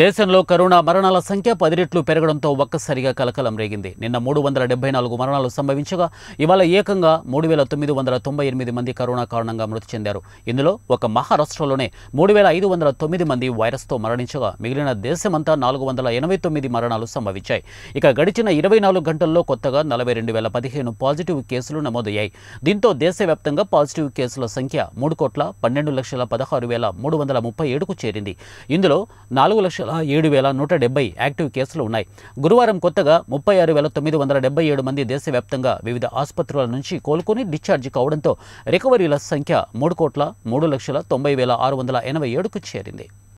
దేశంలో కరోనా మరణాల సంఖ్య పది రెట్లు పెరగడంతో ఒక్కసారిగా కలకలం రేగింది నిన్న మూడు వందల డెబ్బై నాలుగు మరణాలు సంభవించగా ఇవాళ ఏకంగా మూడు వేల తొమ్మిది వందల తొంభై ఎనిమిది మంది కరోనా కారణంగా మృతి చెందారు ఇందులో ఒక మహారాష్ట్రలోనే మూడు వేల ఐదు వందల తొమ్మిది మంది వైరస్తో మరణించగా మిగిలిన దేశమంతా నాలుగు వందల ఎనభై తొమ్మిది మరణాలు సంభవించాయి ఇక గడిచిన ఇరవై నాలుగు గంటల్లో కొత్తగా నలభై రెండు వేల పదిహేను పాజిటివ్ కేసులు నమోదయ్యాయి దీంతో దేశవ్యాప్తంగా పాజిటివ్ కేసుల సంఖ్య మూడు కోట్ల పన్నెండు లక్షల పదహారు వేల మూడు వందల ముప్పై ఏడుకు చేరింది ఇందులో నాలుగు లక్షల లక్షల ఏడు వేల నూట డెబ్బై యాక్టివ్ కేసులు ఉన్నాయి గురువారం కొత్తగా ముప్పై ఆరు వేల తొమ్మిది వందల డెబ్బై ఏడు మంది దేశవ్యాప్తంగా వివిధ ఆసుపత్రుల నుంచి కోలుకొని డిశ్చార్జ్ కావడంతో రికవరీల సంఖ్య మూడు కోట్ల మూడు లక్షల తొంభై వేల ఆరు వందల ఎనభై ఏడుకు చేరింది